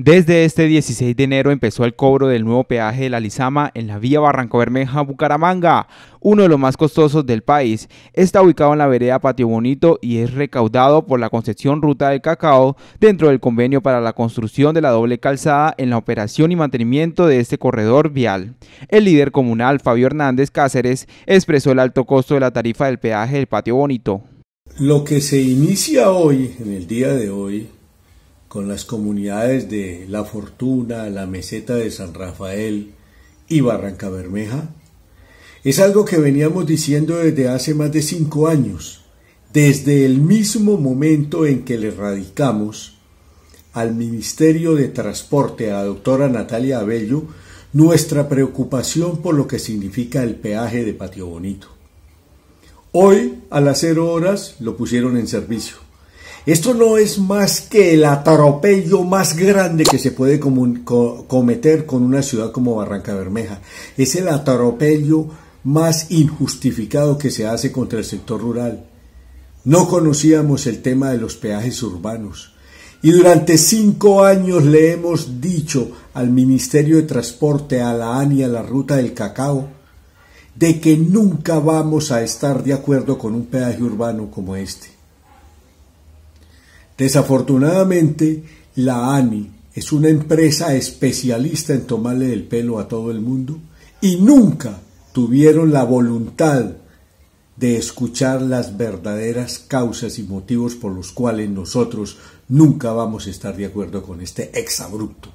Desde este 16 de enero empezó el cobro del nuevo peaje de la Lizama en la vía Barranco Bermeja-Bucaramanga, uno de los más costosos del país. Está ubicado en la vereda Patio Bonito y es recaudado por la Concepción Ruta del Cacao dentro del convenio para la construcción de la doble calzada en la operación y mantenimiento de este corredor vial. El líder comunal Fabio Hernández Cáceres expresó el alto costo de la tarifa del peaje del Patio Bonito. Lo que se inicia hoy, en el día de hoy, con las comunidades de La Fortuna, la meseta de San Rafael y Barranca Bermeja? Es algo que veníamos diciendo desde hace más de cinco años, desde el mismo momento en que le radicamos al Ministerio de Transporte a la doctora Natalia Abello nuestra preocupación por lo que significa el peaje de Patio Bonito. Hoy, a las cero horas, lo pusieron en servicio. Esto no es más que el atropello más grande que se puede cometer con una ciudad como Barranca Bermeja. Es el atropello más injustificado que se hace contra el sector rural. No conocíamos el tema de los peajes urbanos. Y durante cinco años le hemos dicho al Ministerio de Transporte, a la ANI, a la Ruta del Cacao, de que nunca vamos a estar de acuerdo con un peaje urbano como este. Desafortunadamente, la ANI es una empresa especialista en tomarle el pelo a todo el mundo y nunca tuvieron la voluntad de escuchar las verdaderas causas y motivos por los cuales nosotros nunca vamos a estar de acuerdo con este exabrupto.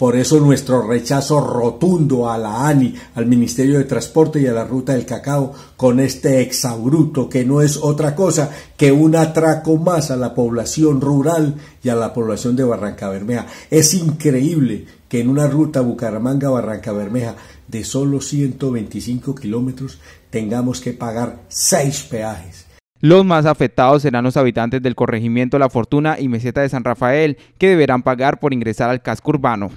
Por eso nuestro rechazo rotundo a la ANI, al Ministerio de Transporte y a la Ruta del Cacao con este exabruto que no es otra cosa que un atraco más a la población rural y a la población de Barranca Bermeja. Es increíble que en una ruta Bucaramanga-Barranca Bermeja de solo 125 kilómetros tengamos que pagar seis peajes. Los más afectados serán los habitantes del corregimiento La Fortuna y Meseta de San Rafael, que deberán pagar por ingresar al casco urbano.